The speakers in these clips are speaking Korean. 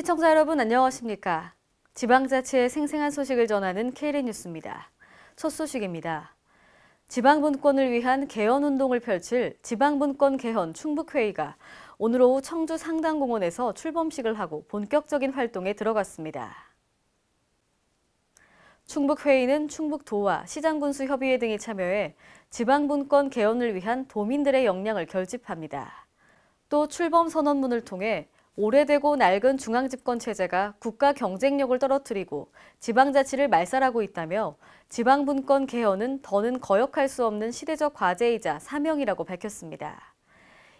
시청자 여러분 안녕하십니까? 지방자치의 생생한 소식을 전하는 k l a 뉴스입니다. 첫 소식입니다. 지방분권을 위한 개헌운동을 펼칠 지방분권 개헌 충북회의가 오늘 오후 청주 상당공원에서 출범식을 하고 본격적인 활동에 들어갔습니다. 충북회의는 충북도와 시장군수협의회 등이 참여해 지방분권 개헌을 위한 도민들의 역량을 결집합니다. 또 출범 선언문을 통해 오래되고 낡은 중앙집권체제가 국가 경쟁력을 떨어뜨리고 지방자치를 말살하고 있다며 지방분권 개헌은 더는 거역할 수 없는 시대적 과제이자 사명이라고 밝혔습니다.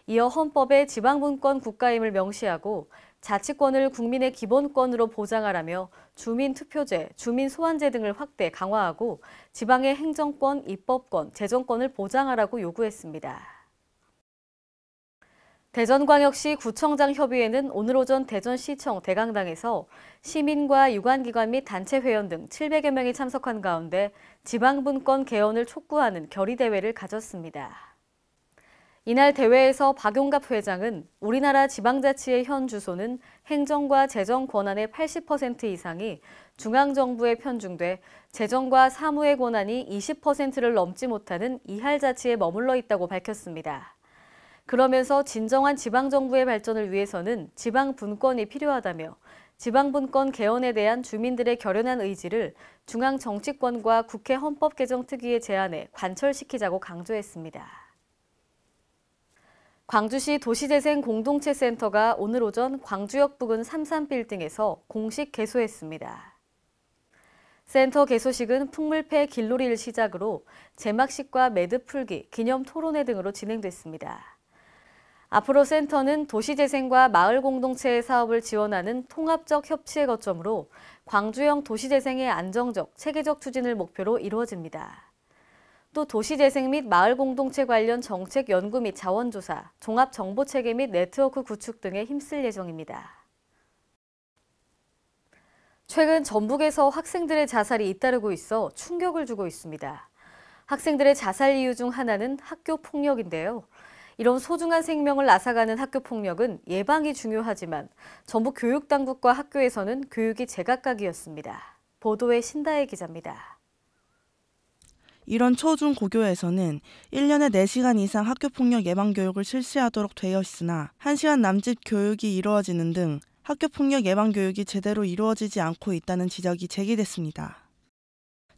이어 헌법에 지방분권 국가임을 명시하고 자치권을 국민의 기본권으로 보장하라며 주민투표제, 주민소환제 등을 확대 강화하고 지방의 행정권, 입법권, 재정권을 보장하라고 요구했습니다. 대전광역시 구청장 협의회는 오늘 오전 대전시청 대강당에서 시민과 유관기관 및 단체 회원 등 700여 명이 참석한 가운데 지방분권 개헌을 촉구하는 결의대회를 가졌습니다. 이날 대회에서 박용갑 회장은 우리나라 지방자치의 현 주소는 행정과 재정 권한의 80% 이상이 중앙정부에 편중돼 재정과 사무의 권한이 20%를 넘지 못하는 이할자치에 머물러 있다고 밝혔습니다. 그러면서 진정한 지방정부의 발전을 위해서는 지방분권이 필요하다며 지방분권 개헌에 대한 주민들의 결연한 의지를 중앙 정치권과 국회 헌법 개정 특위의 제안에 관철시키자고 강조했습니다. 광주시 도시재생공동체센터가 오늘 오전 광주역 부근 삼산빌딩에서 공식 개소했습니다. 센터 개소식은 풍물패 길놀이를 시작으로 제막식과 매듭풀기, 기념 토론회 등으로 진행됐습니다. 앞으로 센터는 도시재생과 마을 공동체의 사업을 지원하는 통합적 협치의 거점으로 광주형 도시재생의 안정적, 체계적 추진을 목표로 이루어집니다. 또 도시재생 및 마을 공동체 관련 정책 연구 및 자원조사, 종합정보체계 및 네트워크 구축 등에 힘쓸 예정입니다. 최근 전북에서 학생들의 자살이 잇따르고 있어 충격을 주고 있습니다. 학생들의 자살 이유 중 하나는 학교 폭력인데요. 이런 소중한 생명을 앗아가는 학교 폭력은 예방이 중요하지만 정부 교육당국과 학교에서는 교육이 제각각이었습니다. 보도에 신다혜 기자입니다. 이런 초중 고교에서는 1년에 4시간 이상 학교 폭력 예방 교육을 실시하도록 되어 있으나 1시간 남짓 교육이 이루어지는 등 학교 폭력 예방 교육이 제대로 이루어지지 않고 있다는 지적이 제기됐습니다.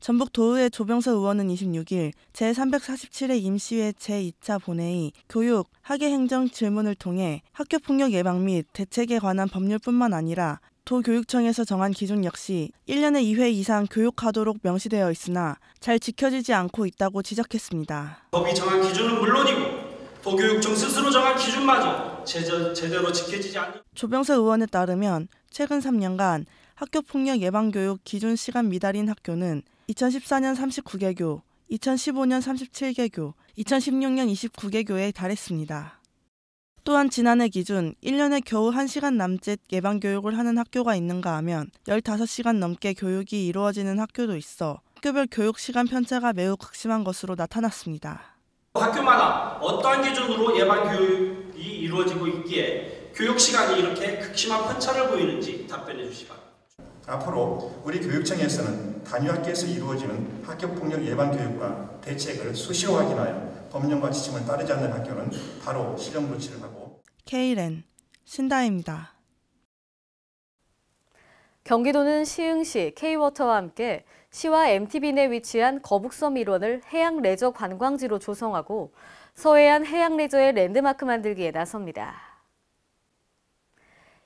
전북 도의회 조병서 의원은 26일 제347회 임시회 제2차 본회의 교육, 학예 행정 질문을 통해 학교 폭력 예방 및 대책에 관한 법률뿐만 아니라 도교육청에서 정한 기준 역시 1년에 2회 이상 교육하도록 명시되어 있으나 잘 지켜지지 않고 있다고 지적했습니다. 법이 정한 기준은 물론이고 도교육청 스스로 정한 기준마저 제저, 제대로 지켜지지 않는 조병세 의원에 따르면 최근 3년간 학교폭력 예방교육 기준 시간 미달인 학교는 2014년 39개교, 2015년 37개교, 2016년 29개교에 달했습니다. 또한 지난해 기준 1년에 겨우 1시간 남짓 예방 교육을 하는 학교가 있는가 하면 15시간 넘게 교육이 이루어지는 학교도 있어 학교별 교육 시간 편차가 매우 극심한 것으로 나타났습니다. 학교마다 어떠한 기준으로 예방 교육이 이루어지고 있기에 교육 시간이 이렇게 극심한 편차를 보이는지 답변해 주시기 바랍니다. 앞으로 우리 교육청에서는 단위학교에서 이루어지는 학교폭력 예방교육과 대책을 수시로 확인하여 법령과 지침을 따르지 않는 학교는 바로 실형 조치를 하고 케이렌 신다입니다. 경기도는 시흥시 K워터와 함께 시와 MTB 내 위치한 거북섬 일원을 해양 레저 관광지로 조성하고 서해안 해양 레저의 랜드마크 만들기에 나섭니다.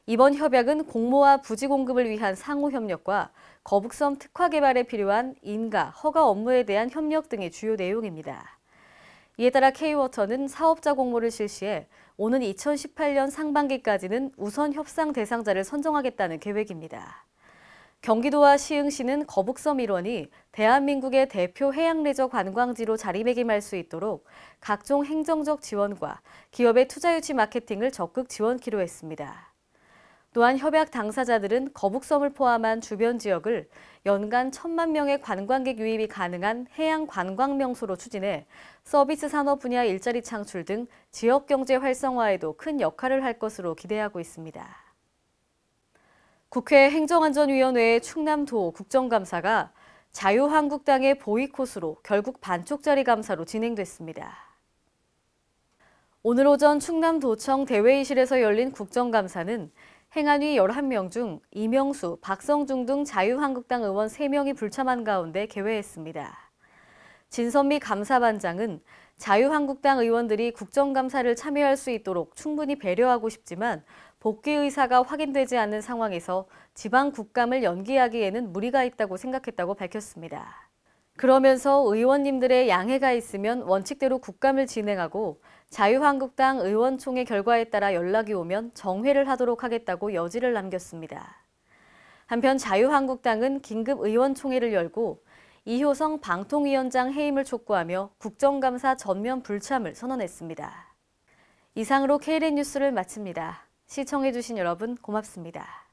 이번 협약은 공모와 부지 공급을 위한 상호 협력과 거북섬 특화 개발에 필요한 인가, 허가 업무에 대한 협력 등의 주요 내용입니다. 이에 따라 K워터는 사업자 공모를 실시해 오는 2018년 상반기까지는 우선 협상 대상자를 선정하겠다는 계획입니다. 경기도와 시흥시는 거북섬 일원이 대한민국의 대표 해양레저 관광지로 자리매김할 수 있도록 각종 행정적 지원과 기업의 투자 유치 마케팅을 적극 지원키로 했습니다. 또한 협약 당사자들은 거북섬을 포함한 주변 지역을 연간 천만 명의 관광객 유입이 가능한 해양 관광 명소로 추진해 서비스 산업 분야 일자리 창출 등 지역 경제 활성화에도 큰 역할을 할 것으로 기대하고 있습니다. 국회 행정안전위원회의 충남도 국정감사가 자유한국당의 보이콧으로 결국 반쪽짜리 감사로 진행됐습니다. 오늘 오전 충남도청 대회의실에서 열린 국정감사는 행안위 11명 중 이명수, 박성중 등 자유한국당 의원 3명이 불참한 가운데 개회했습니다. 진선미 감사반장은 자유한국당 의원들이 국정감사를 참여할 수 있도록 충분히 배려하고 싶지만 복귀 의사가 확인되지 않은 상황에서 지방 국감을 연기하기에는 무리가 있다고 생각했다고 밝혔습니다. 그러면서 의원님들의 양해가 있으면 원칙대로 국감을 진행하고 자유한국당 의원총회 결과에 따라 연락이 오면 정회를 하도록 하겠다고 여지를 남겼습니다. 한편 자유한국당은 긴급 의원총회를 열고 이효성 방통위원장 해임을 촉구하며 국정감사 전면 불참을 선언했습니다. 이상으로 KLN 뉴스를 마칩니다. 시청해주신 여러분 고맙습니다.